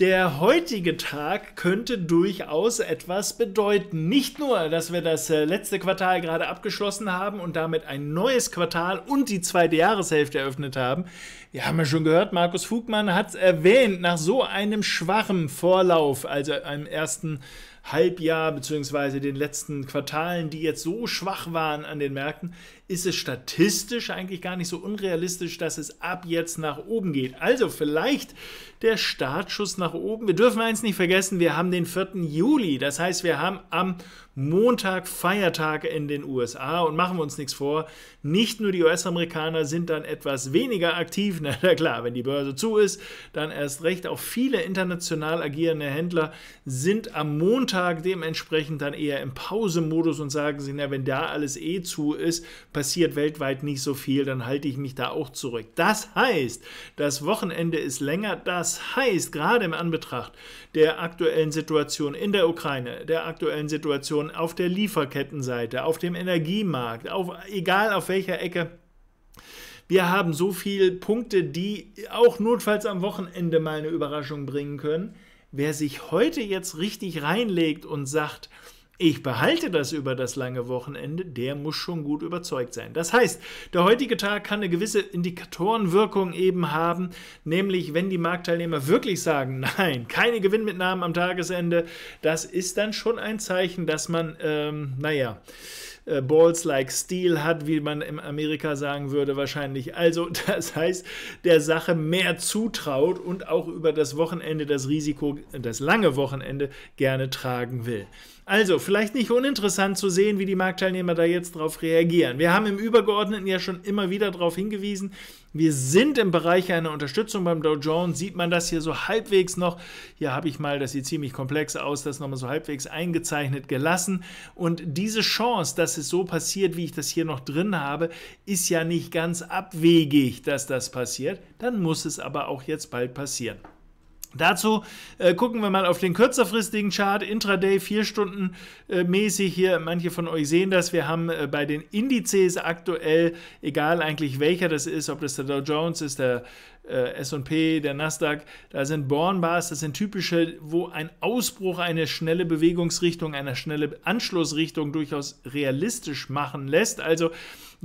Der heutige Tag könnte durchaus etwas bedeuten. Nicht nur, dass wir das äh, letzte Quartal gerade abgeschlossen haben und damit ein neues Quartal und die zweite Jahreshälfte eröffnet haben. Wir haben ja schon gehört, Markus Fugmann hat es erwähnt, nach so einem schwachen Vorlauf, also einem ersten Halbjahr bzw. den letzten Quartalen, die jetzt so schwach waren an den Märkten, ist es statistisch eigentlich gar nicht so unrealistisch, dass es ab jetzt nach oben geht. Also vielleicht der Startschuss nach oben. Wir dürfen eins nicht vergessen, wir haben den 4. Juli. Das heißt, wir haben am Montag Feiertag in den USA und machen wir uns nichts vor, nicht nur die US-Amerikaner sind dann etwas weniger aktiv, na klar, wenn die Börse zu ist, dann erst recht, auch viele international agierende Händler sind am Montag dementsprechend dann eher im Pausemodus und sagen sich, na wenn da alles eh zu ist, passiert weltweit nicht so viel, dann halte ich mich da auch zurück. Das heißt, das Wochenende ist länger, das heißt, gerade im Anbetracht der aktuellen Situation in der Ukraine, der aktuellen Situation Sektoren, auf der Lieferkettenseite, auf dem Energiemarkt, auf, egal auf welcher Ecke. Wir haben so viele Punkte, die auch notfalls am Wochenende mal eine Überraschung bringen können. Wer sich heute jetzt richtig reinlegt und sagt, ich behalte das über das lange Wochenende, der muss schon gut überzeugt sein. Das heißt, der heutige Tag kann eine gewisse Indikatorenwirkung eben haben, nämlich wenn die Marktteilnehmer wirklich sagen, nein, keine Gewinnmitnahmen am Tagesende, das ist dann schon ein Zeichen, dass man, ähm, naja, äh, Balls like Steel hat, wie man in Amerika sagen würde wahrscheinlich. Also das heißt, der Sache mehr zutraut und auch über das Wochenende das Risiko, das lange Wochenende gerne tragen will. Also, vielleicht nicht uninteressant zu sehen, wie die Marktteilnehmer da jetzt drauf reagieren. Wir haben im Übergeordneten ja schon immer wieder darauf hingewiesen, wir sind im Bereich einer Unterstützung beim Dow Jones, sieht man das hier so halbwegs noch. Hier habe ich mal, das sieht ziemlich komplex aus, das nochmal so halbwegs eingezeichnet gelassen. Und diese Chance, dass es so passiert, wie ich das hier noch drin habe, ist ja nicht ganz abwegig, dass das passiert. Dann muss es aber auch jetzt bald passieren. Dazu äh, gucken wir mal auf den kürzerfristigen Chart, Intraday 4 Stunden äh, mäßig hier. Manche von euch sehen das. Wir haben äh, bei den Indizes aktuell, egal eigentlich welcher das ist, ob das der Dow Jones ist, der äh, S&P, der Nasdaq, da sind Born Bars, das sind typische, wo ein Ausbruch, eine schnelle Bewegungsrichtung, eine schnelle Anschlussrichtung durchaus realistisch machen lässt. Also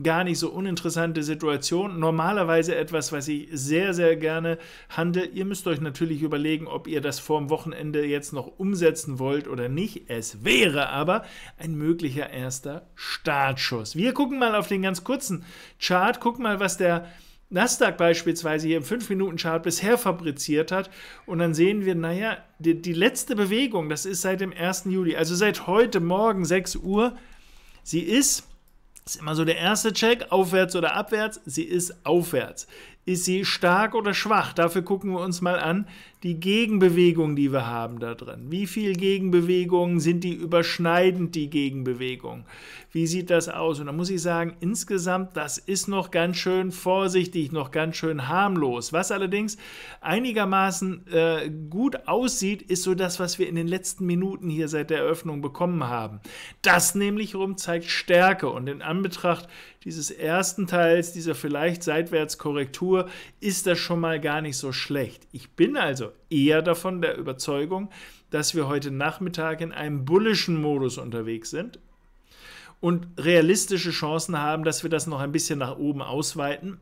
gar nicht so uninteressante Situation. Normalerweise etwas, was ich sehr, sehr gerne handle. Ihr müsst euch natürlich überlegen, ob ihr das vorm Wochenende jetzt noch umsetzen wollt oder nicht. Es wäre aber ein möglicher erster Startschuss. Wir gucken mal auf den ganz kurzen Chart, Guck mal, was der Nasdaq beispielsweise hier im 5-Minuten-Chart bisher fabriziert hat. Und dann sehen wir, naja, die, die, letzte Bewegung, das ist seit dem 1. Juli, also seit heute Morgen 6 Uhr, sie ist ist immer so der erste Check, aufwärts oder abwärts. Sie ist aufwärts. Ist sie stark oder schwach? Dafür gucken wir uns mal an, die Gegenbewegung, die wir haben da drin. Wie viel Gegenbewegungen sind die überschneidend, die Gegenbewegung? Wie sieht das aus? Und da muss ich sagen, insgesamt, das ist noch ganz schön vorsichtig, noch ganz schön harmlos. Was allerdings einigermaßen äh, gut aussieht, ist so das, was wir in den letzten Minuten hier seit der Eröffnung bekommen haben. Das nämlich rum zeigt Stärke und in Anbetracht dieses ersten Teils, dieser vielleicht seitwärts Korrektur, ist das schon mal gar nicht so schlecht. Ich bin also eher davon der Überzeugung, dass wir heute Nachmittag in einem bullischen Modus unterwegs sind und realistische Chancen haben, dass wir das noch ein bisschen nach oben ausweiten.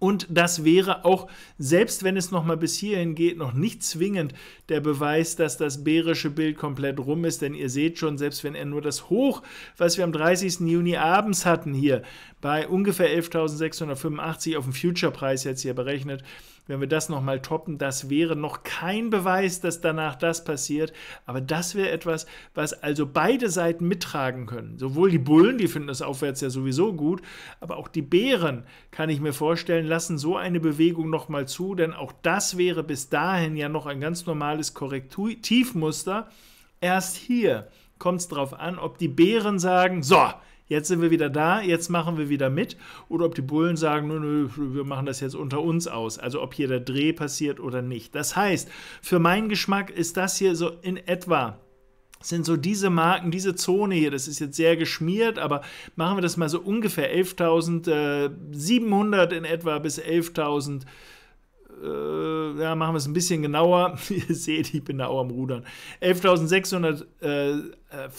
Und das wäre auch, selbst wenn es nochmal bis hierhin geht, noch nicht zwingend der Beweis, dass das bärische Bild komplett rum ist. Denn ihr seht schon, selbst wenn er nur das Hoch, was wir am 30. Juni abends hatten hier, bei ungefähr 11.685 auf dem Future-Preis jetzt hier berechnet, wenn wir das nochmal toppen, das wäre noch kein Beweis, dass danach das passiert. Aber das wäre etwas, was also beide Seiten mittragen können. Sowohl die Bullen, die finden das aufwärts ja sowieso gut, aber auch die Bären, kann ich mir vorstellen, lassen so eine Bewegung nochmal zu, denn auch das wäre bis dahin ja noch ein ganz normales Korrektivmuster. Erst hier kommt es darauf an, ob die Bären sagen, so, jetzt sind wir wieder da, jetzt machen wir wieder mit. Oder ob die Bullen sagen, nö, nö, wir machen das jetzt unter uns aus. Also ob hier der Dreh passiert oder nicht. Das heißt, für meinen Geschmack ist das hier so in etwa sind so diese Marken, diese Zone hier, das ist jetzt sehr geschmiert, aber machen wir das mal so ungefähr 11.700 äh, in etwa bis 11.000 äh, ja, machen wir es ein bisschen genauer. Ihr seht, ich bin da auch am Rudern. 11.685 äh, äh,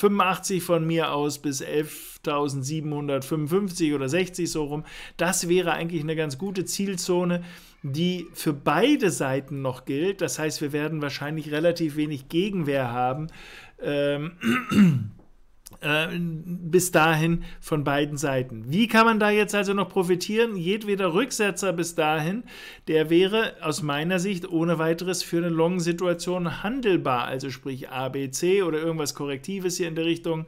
von mir aus bis 11.755 oder 60 so rum. Das wäre eigentlich eine ganz gute Zielzone die für beide Seiten noch gilt. Das heißt, wir werden wahrscheinlich relativ wenig Gegenwehr haben. Ähm äh, bis dahin von beiden Seiten. Wie kann man da jetzt also noch profitieren? Jedweder Rücksetzer bis dahin, der wäre aus meiner Sicht ohne weiteres für eine Long-Situation handelbar, also sprich ABC oder irgendwas Korrektives hier in der Richtung.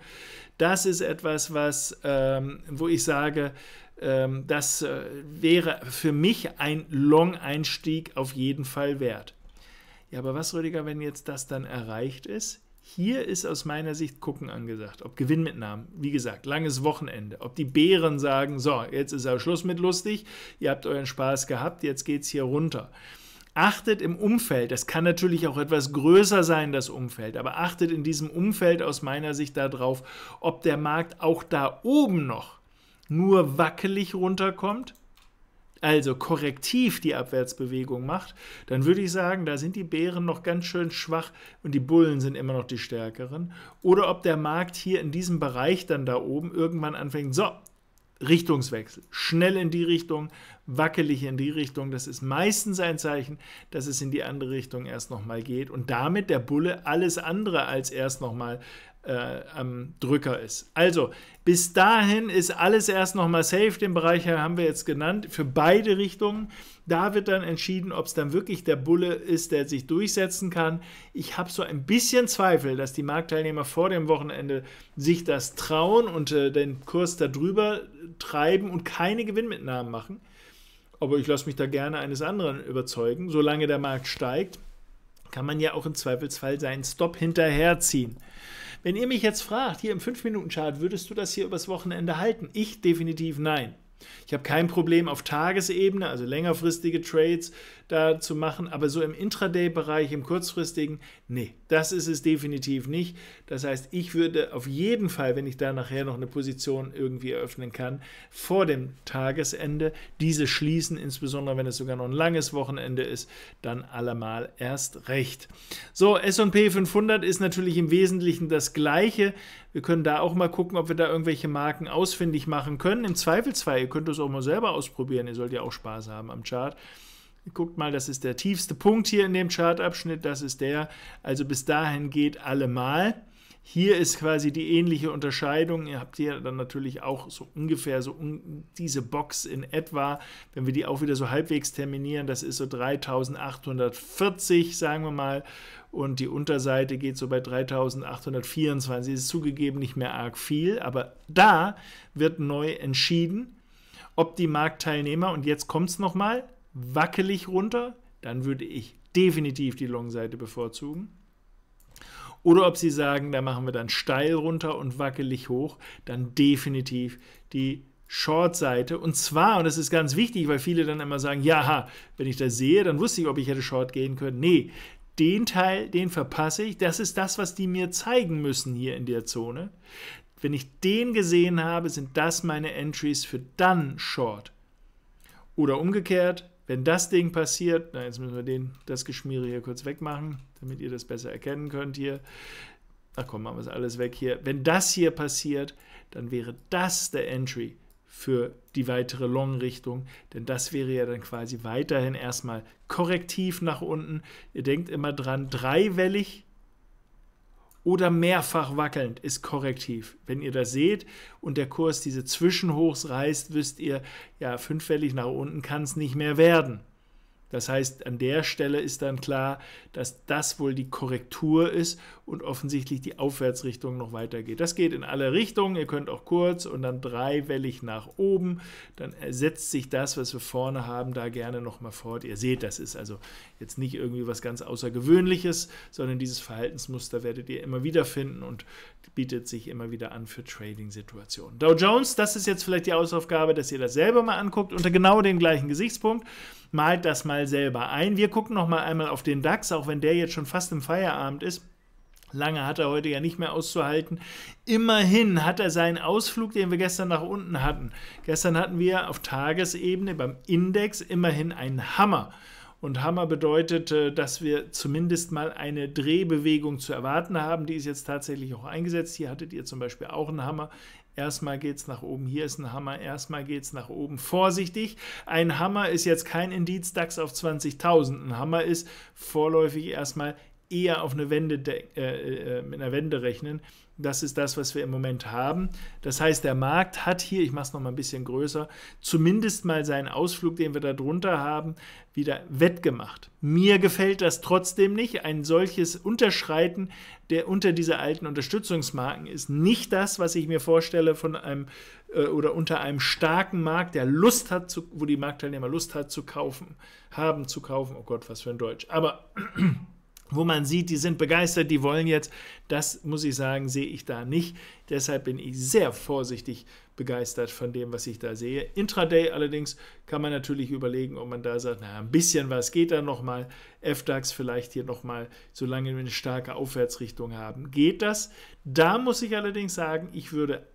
Das ist etwas, was, ähm, wo ich sage, ähm, das äh, wäre für mich ein Long-Einstieg auf jeden Fall wert. Ja, aber was, Rüdiger, wenn jetzt das dann erreicht ist? Hier ist aus meiner Sicht gucken angesagt, ob Gewinnmitnahmen, wie gesagt, langes Wochenende, ob die Bären sagen, so, jetzt ist auch Schluss mit lustig, ihr habt euren Spaß gehabt, jetzt geht's hier runter. Achtet im Umfeld, das kann natürlich auch etwas größer sein, das Umfeld, aber achtet in diesem Umfeld aus meiner Sicht darauf, ob der Markt auch da oben noch nur wackelig runterkommt also korrektiv die Abwärtsbewegung macht, dann würde ich sagen, da sind die Bären noch ganz schön schwach und die Bullen sind immer noch die stärkeren. Oder ob der Markt hier in diesem Bereich dann da oben irgendwann anfängt, so, Richtungswechsel, schnell in die Richtung, wackelig in die Richtung. Das ist meistens ein Zeichen, dass es in die andere Richtung erst nochmal geht und damit der Bulle alles andere als erst nochmal äh, am Drücker ist. Also, bis dahin ist alles erst nochmal safe. Den Bereich haben wir jetzt genannt für beide Richtungen. Da wird dann entschieden, ob es dann wirklich der Bulle ist, der sich durchsetzen kann. Ich habe so ein bisschen Zweifel, dass die Marktteilnehmer vor dem Wochenende sich das trauen und äh, den Kurs darüber treiben und keine Gewinnmitnahmen machen. Aber ich lasse mich da gerne eines anderen überzeugen. Solange der Markt steigt, kann man ja auch im Zweifelsfall seinen Stop hinterherziehen. Wenn ihr mich jetzt fragt, hier im 5-Minuten-Chart, würdest du das hier übers Wochenende halten? Ich definitiv nein. Ich habe kein Problem auf Tagesebene, also längerfristige Trades da zu machen, aber so im Intraday-Bereich, im kurzfristigen, nee, das ist es definitiv nicht. Das heißt, ich würde auf jeden Fall, wenn ich da nachher noch eine Position irgendwie eröffnen kann, vor dem Tagesende diese schließen, insbesondere wenn es sogar noch ein langes Wochenende ist, dann allemal erst recht. So, S&P 500 ist natürlich im Wesentlichen das gleiche. Wir können da auch mal gucken, ob wir da irgendwelche Marken ausfindig machen können. Im Zweifelsfall, ihr könnt das auch mal selber ausprobieren. Ihr sollt ja auch Spaß haben am Chart. Guckt mal, das ist der tiefste Punkt hier in dem Chartabschnitt. Das ist der. Also bis dahin geht alle mal. Hier ist quasi die ähnliche Unterscheidung. Ihr habt hier dann natürlich auch so ungefähr so un diese Box in etwa, wenn wir die auch wieder so halbwegs terminieren, das ist so 3840, sagen wir mal. Und die Unterseite geht so bei 3824. Ist zugegeben nicht mehr arg viel, aber da wird neu entschieden, ob die Marktteilnehmer, und jetzt kommt es nochmal, wackelig runter, dann würde ich definitiv die Long-Seite bevorzugen. Oder ob sie sagen, da machen wir dann steil runter und wackelig hoch, dann definitiv die Short-Seite. Und zwar, und das ist ganz wichtig, weil viele dann immer sagen, ja, wenn ich das sehe, dann wusste ich, ob ich hätte Short gehen können. Nee, den Teil, den verpasse ich. Das ist das, was die mir zeigen müssen hier in der Zone. Wenn ich den gesehen habe, sind das meine Entries für dann Short. Oder umgekehrt, wenn das Ding passiert, na, jetzt müssen wir den, das Geschmiere hier kurz wegmachen damit ihr das besser erkennen könnt hier. Ach komm, machen wir es alles weg hier. Wenn das hier passiert, dann wäre das der Entry für die weitere Long-Richtung, denn das wäre ja dann quasi weiterhin erstmal korrektiv nach unten. Ihr denkt immer dran, dreiwellig oder mehrfach wackelnd ist korrektiv. Wenn ihr das seht und der Kurs diese Zwischenhochs reißt, wisst ihr, ja, fünfwellig nach unten kann es nicht mehr werden. Das heißt, an der Stelle ist dann klar, dass das wohl die Korrektur ist und offensichtlich die Aufwärtsrichtung noch weitergeht. Das geht in alle Richtungen. Ihr könnt auch kurz und dann dreiwellig nach oben. Dann ersetzt sich das, was wir vorne haben, da gerne nochmal fort. Ihr seht, das ist also jetzt nicht irgendwie was ganz Außergewöhnliches, sondern dieses Verhaltensmuster werdet ihr immer wieder finden und bietet sich immer wieder an für Trading-Situationen. Dow Jones, das ist jetzt vielleicht die Hausaufgabe, dass ihr das selber mal anguckt unter genau dem gleichen Gesichtspunkt malt das mal selber ein. Wir gucken noch mal einmal auf den DAX, auch wenn der jetzt schon fast im Feierabend ist. Lange hat er heute ja nicht mehr auszuhalten. Immerhin hat er seinen Ausflug, den wir gestern nach unten hatten. Gestern hatten wir auf Tagesebene beim Index immerhin einen Hammer. Und Hammer bedeutet, äh, dass wir zumindest mal eine Drehbewegung zu erwarten haben. Die ist jetzt tatsächlich auch eingesetzt. Hier hattet ihr zum Beispiel auch einen Hammer. Erstmal geht es nach oben, hier ist ein Hammer, erstmal geht es nach oben. Vorsichtig, ein Hammer ist jetzt kein Indiz DAX auf 20.000. Ein Hammer ist vorläufig erstmal eher auf eine Wende äh, äh, mit einer Wende rechnen. Das ist das, was wir im Moment haben. Das heißt, der Markt hat hier, ich mache es noch mal ein bisschen größer, zumindest mal seinen Ausflug, den wir da drunter haben, wieder wettgemacht. Mir gefällt das trotzdem nicht. Ein solches Unterschreiten der unter dieser alten Unterstützungsmarken ist nicht das, was ich mir vorstelle von einem äh, oder unter einem starken Markt, der Lust hat, zu, wo die Marktteilnehmer Lust hat zu kaufen, haben zu kaufen. Oh Gott, was für ein Deutsch. Aber wo man sieht, die sind begeistert, die wollen jetzt. Das muss ich sagen, sehe ich da nicht. Deshalb bin ich sehr vorsichtig begeistert von dem, was ich da sehe. Intraday allerdings kann man natürlich überlegen, ob man da sagt, naja, ein bisschen was geht da nochmal. FDAX vielleicht hier nochmal, solange wir eine starke Aufwärtsrichtung haben. Geht das? Da muss ich allerdings sagen, ich würde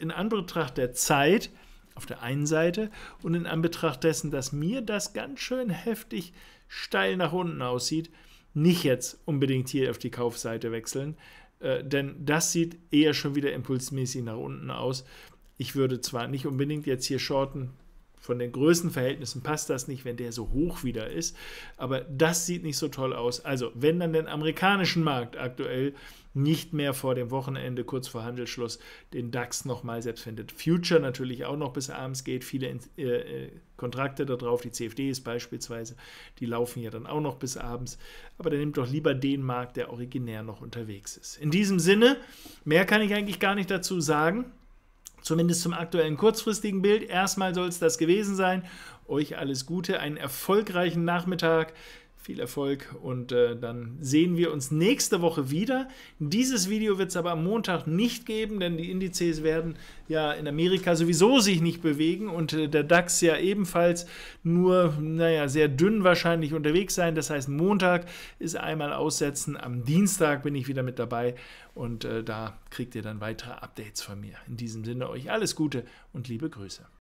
in Anbetracht der Zeit auf der einen Seite und in Anbetracht dessen, dass mir das ganz schön heftig steil nach unten aussieht, nicht jetzt unbedingt hier auf die Kaufseite wechseln, äh, denn das sieht eher schon wieder impulsmäßig nach unten aus. Ich würde zwar nicht unbedingt jetzt hier shorten, von den Größenverhältnissen passt das nicht, wenn der so hoch wieder ist. Aber das sieht nicht so toll aus. Also, wenn dann den amerikanischen Markt aktuell nicht mehr vor dem Wochenende, kurz vor Handelsschluss, den DAX nochmal, selbst findet. Future natürlich auch noch bis abends geht, viele äh, äh, Kontrakte da drauf, die CFD ist beispielsweise, die laufen ja dann auch noch bis abends, aber dann nimmt doch lieber den Markt, der originär noch unterwegs ist. In diesem Sinne, mehr kann ich eigentlich gar nicht dazu sagen zumindest zum aktuellen kurzfristigen Bild. Erstmal soll es das gewesen sein. Euch alles Gute, einen erfolgreichen Nachmittag viel Erfolg und äh, dann sehen wir uns nächste Woche wieder. Dieses Video wird es aber am Montag nicht geben, denn die Indizes werden ja in Amerika sowieso sich nicht bewegen und äh, der DAX ja ebenfalls nur, naja, sehr dünn wahrscheinlich unterwegs sein. Das heißt, Montag ist einmal aussetzen, am Dienstag bin ich wieder mit dabei und äh, da kriegt ihr dann weitere Updates von mir. In diesem Sinne euch alles Gute und liebe Grüße.